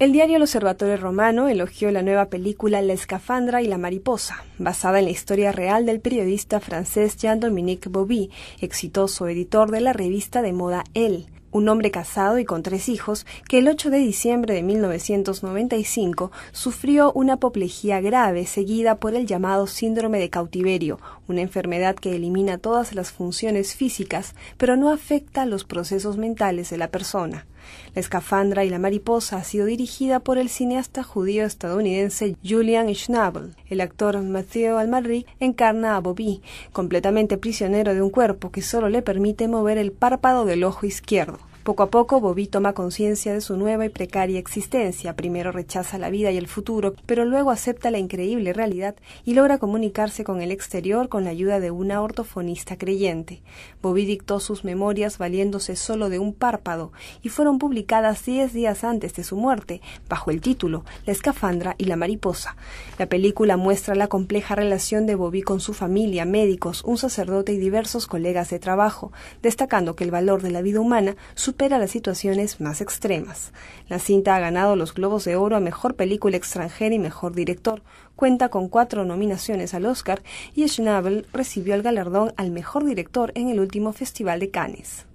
El diario El Observatorio Romano elogió la nueva película La escafandra y la mariposa, basada en la historia real del periodista francés Jean-Dominique Bobby, exitoso editor de la revista de moda Elle un hombre casado y con tres hijos, que el 8 de diciembre de 1995 sufrió una apoplejía grave seguida por el llamado síndrome de cautiverio, una enfermedad que elimina todas las funciones físicas, pero no afecta los procesos mentales de la persona. La escafandra y la mariposa ha sido dirigida por el cineasta judío estadounidense Julian Schnabel. El actor Matthew Almarri encarna a Bobby, completamente prisionero de un cuerpo que solo le permite mover el párpado del ojo izquierdo. Poco a poco, Bobby toma conciencia de su nueva y precaria existencia. Primero rechaza la vida y el futuro, pero luego acepta la increíble realidad y logra comunicarse con el exterior con la ayuda de una ortofonista creyente. Bobby dictó sus memorias valiéndose solo de un párpado y fueron publicadas diez días antes de su muerte, bajo el título La escafandra y la mariposa. La película muestra la compleja relación de Bobby con su familia, médicos, un sacerdote y diversos colegas de trabajo, destacando que el valor de la vida humana, supera las situaciones más extremas. La cinta ha ganado los Globos de Oro a Mejor Película Extranjera y Mejor Director, cuenta con cuatro nominaciones al Oscar y Schnabel recibió el galardón al Mejor Director en el último Festival de Cannes.